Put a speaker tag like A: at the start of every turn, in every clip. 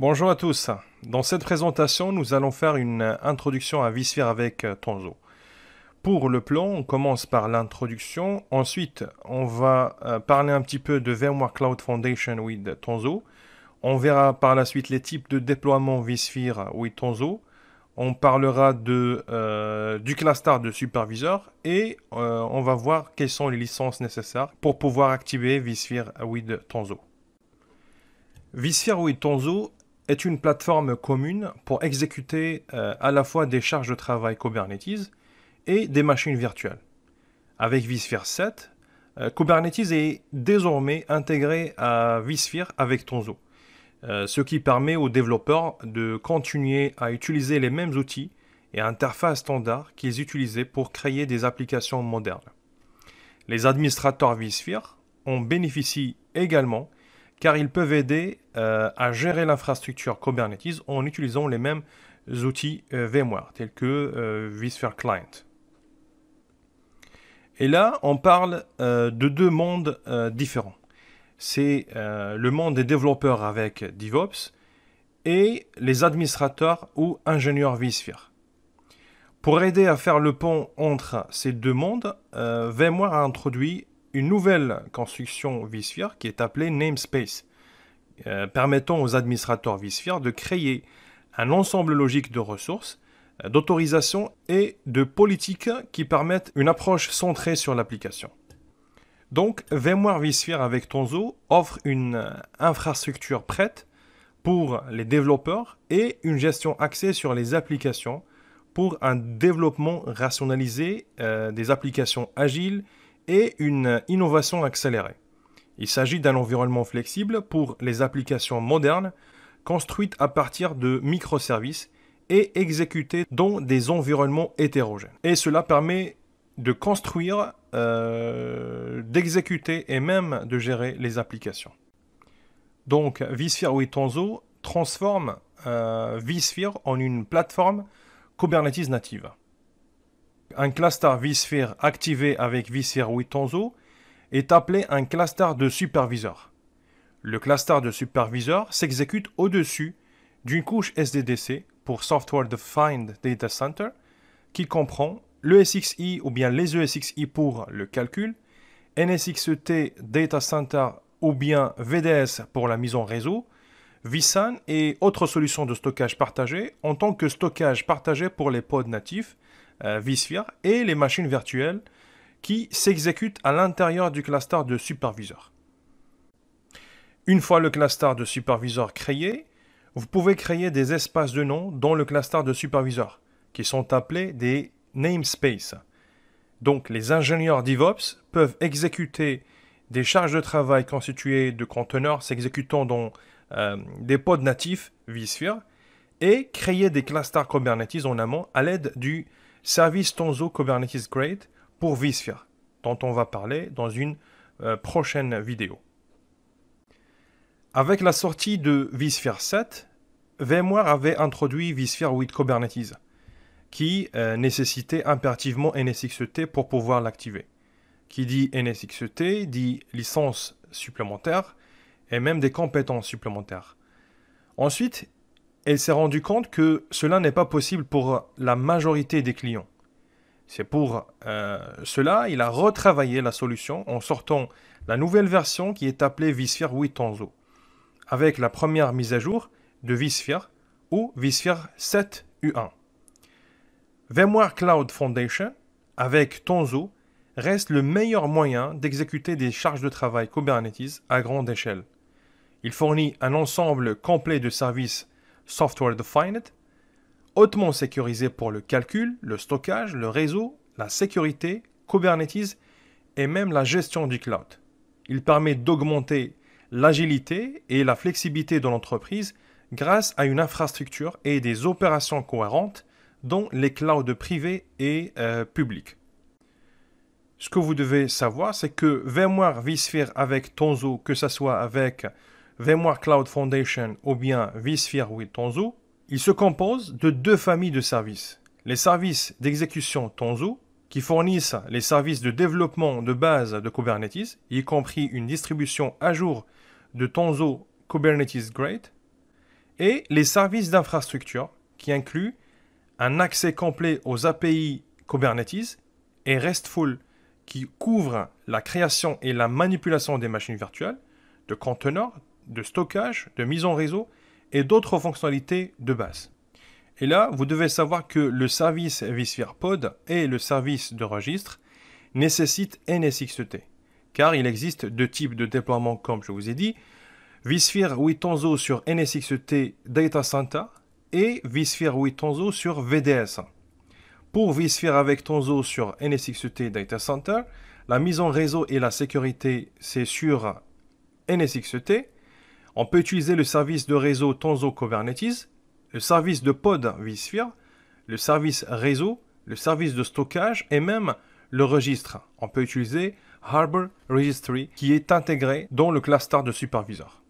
A: Bonjour à tous. Dans cette présentation, nous allons faire une introduction à vSphere avec euh, Tonzo. Pour le plan, on commence par l'introduction. Ensuite, on va euh, parler un petit peu de VMware Cloud Foundation with Tonzo. On verra par la suite les types de déploiement vSphere with Tonzo. On parlera de, euh, du cluster de superviseur et on va voir quelles sont les licences nécessaires pour pouvoir activer vSphere with Tonzo. vSphere with Tonzo est une plateforme commune pour exécuter euh, à la fois des charges de travail Kubernetes et des machines virtuelles. Avec vSphere 7, euh, Kubernetes est désormais intégré à vSphere avec Tonzo, euh, ce qui permet aux développeurs de continuer à utiliser les mêmes outils et interfaces standards qu'ils utilisaient pour créer des applications modernes. Les administrateurs vSphere ont bénéficié également car ils peuvent aider euh, à gérer l'infrastructure Kubernetes en utilisant les mêmes outils euh, VMware, tels que euh, vSphere Client. Et là, on parle de deux mondes différents. C'est le monde des développeurs avec DevOps et les administrateurs ou ingénieurs vSphere. Pour aider à faire le pont entre ces deux mondes, VMware a introduit une nouvelle construction vSphere qui est appelée namespace, euh, permettant aux administrateurs vSphere de créer un ensemble logique de ressources, euh, d'autorisations et de politiques qui permettent une approche centrée sur l'application. Donc, VMware vSphere avec Tonzo offre une euh, infrastructure prête pour les développeurs et une gestion axée sur les applications pour un développement rationalisé des applications agiles et une innovation accélérée. Il s'agit d'un environnement flexible pour les applications modernes construites à partir de microservices et exécutées dans des environnements hétérogènes. Et cela permet de construire, euh, d'exécuter et même de gérer les applications. Donc vSphere 8 transforme euh, vSphere en une plateforme Kubernetes native. Un cluster vSphere activé avec vSphere 8 est appelé un cluster de superviseur. Le cluster de superviseur s'exécute au-dessus d'une couche SDDC pour Software Defined Data Center qui comprend l'ESXi ou bien les ESXi pour le calcul, NSXET Data Center ou bien VDS pour la mise en réseau, vSAN et autres solutions de stockage partagé en tant que stockage partagé pour les pods natifs euh, vSphere et les machines virtuelles qui s'exécutent à l'intérieur du cluster de superviseur. Une fois le cluster de superviseur créé, vous pouvez créer des espaces de noms dans le cluster de superviseur, qui sont appelés des namespaces. Donc les ingénieurs DevOps peuvent exécuter des charges de travail constituées de conteneurs s'exécutant dans euh, des pods natifs vSphere et créer des clusters Kubernetes en amont à l'aide du service Tonzo Kubernetes Grade pour vSphere, dont on va parler dans une euh, prochaine vidéo. Avec la sortie de vSphere 7, VMware avait introduit vSphere with Kubernetes, qui euh, nécessitait impérativement NSXT pour pouvoir l'activer. Qui dit NSXT dit licence supplémentaire et même des compétences supplémentaires. Ensuite, il s'est rendu compte que cela n'est pas possible pour la majorité des clients. C'est pour euh, cela il a retravaillé la solution en sortant la nouvelle version qui est appelée vSphere 8 Tonzo avec la première mise à jour de vSphere ou vSphere 7 U1. VMware Cloud Foundation avec Tonzo reste le meilleur moyen d'exécuter des charges de travail Kubernetes à grande échelle. Il fournit un ensemble complet de services software defined, hautement sécurisé pour le calcul, le stockage, le réseau, la sécurité, Kubernetes et même la gestion du cloud. Il permet d'augmenter l'agilité et la flexibilité de l'entreprise grâce à une infrastructure et des opérations cohérentes dont les clouds privés et euh, publics. Ce que vous devez savoir, c'est que VMware vSphere avec Tonzo, que ce soit avec VMware Cloud Foundation ou bien vSphere with Tonzo, il se compose de deux familles de services. Les services d'exécution Tonzo, qui fournissent les services de développement de base de Kubernetes, y compris une distribution à jour de Tonzo Kubernetes Great, et les services d'infrastructure, qui incluent un accès complet aux API Kubernetes et RESTful, qui couvre la création et la manipulation des machines virtuelles, de conteneurs, de stockage, de mise en réseau et d'autres fonctionnalités de base. Et là, vous devez savoir que le service vSphere Pod et le service de registre nécessitent NSXT, car il existe deux types de déploiement comme je vous ai dit, vSphere 8 Tonzo sur NSXT Data Center et vSphere 8 Tonzo sur VDS. Pour vSphere avec Tonzo sur NSXT Data Center, la mise en réseau et la sécurité, c'est sur NSXT, on peut utiliser le service de réseau Tonzo Kubernetes, le service de pod vSphere, le service réseau, le service de stockage et même le registre. On peut utiliser Harbor Registry qui est intégré dans le cluster de superviseur.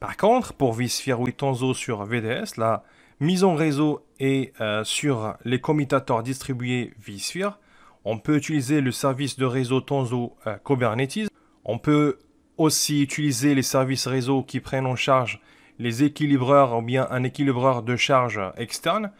A: Par contre, pour vSphere ou Tonzo sur VDS, la mise en réseau est euh, sur les commutateurs distribués vSphere. On peut utiliser le service de réseau Tonzo euh, Kubernetes. On peut aussi utiliser les services réseau qui prennent en charge les équilibreurs ou bien un équilibreur de charge externe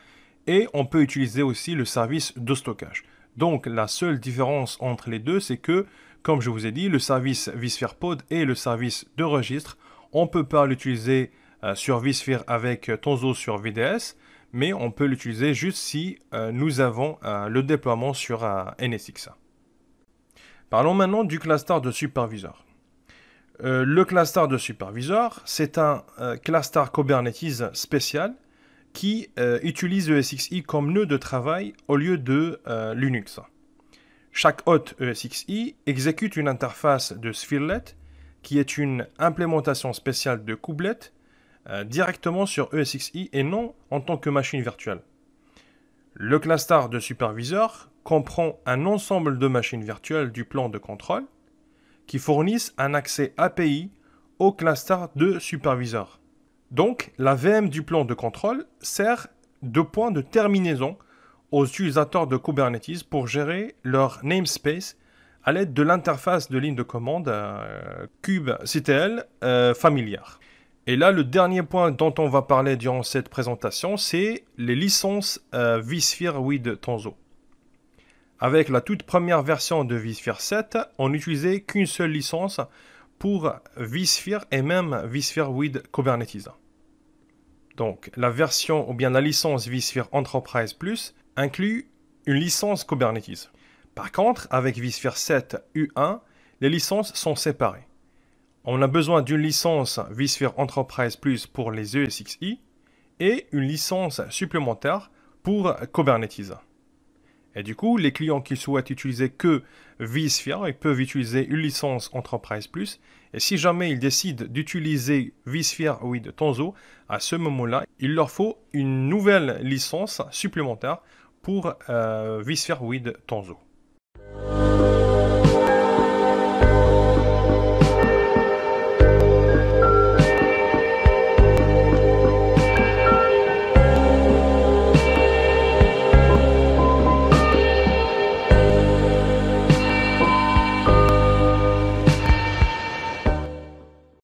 A: et on peut utiliser aussi le service de stockage. Donc la seule différence entre les deux, c'est que, comme je vous ai dit, le service vSphere Pod et le service de registre, on ne peut pas l'utiliser euh, sur vSphere avec euh, Tonzo sur VDS, mais on peut l'utiliser juste si euh, nous avons le déploiement sur NSX. Parlons maintenant du cluster de superviseur. Euh, le cluster de superviseur, c'est un euh, cluster Kubernetes spécial qui euh, utilise ESXi comme nœud de travail au lieu de Linux. Chaque hôte ESXi exécute une interface de Spherelet qui est une implémentation spéciale de Kubelet directement sur ESXi et non en tant que machine virtuelle. Le cluster de superviseur comprend un ensemble de machines virtuelles du plan de contrôle qui fournissent un accès API au cluster de superviseurs. Donc, la VM du plan de contrôle sert de point de terminaison aux utilisateurs de Kubernetes pour gérer leur namespace à l'aide de l'interface de ligne de commande euh, kubectl euh, familière. Et là, le dernier point dont on va parler durant cette présentation, c'est les licences euh, vSphere with Tanzo. Avec la toute première version de vSphere 7, on n'utilisait qu'une seule licence pour vSphere et même vSphere with Kubernetes. Donc la version ou bien la licence vSphere Enterprise Plus inclut une licence Kubernetes. Par contre, avec vSphere 7 U1, les licences sont séparées. On a besoin d'une licence vSphere Enterprise Plus pour les ESXi et une licence supplémentaire pour Kubernetes. Et du coup, les clients qui souhaitent utiliser que vSphere, ils peuvent utiliser une licence Enterprise Plus. Et si jamais ils décident d'utiliser vSphere with Tanzo, à ce moment-là, il leur faut une nouvelle licence supplémentaire pour euh, vSphere with Tanzo.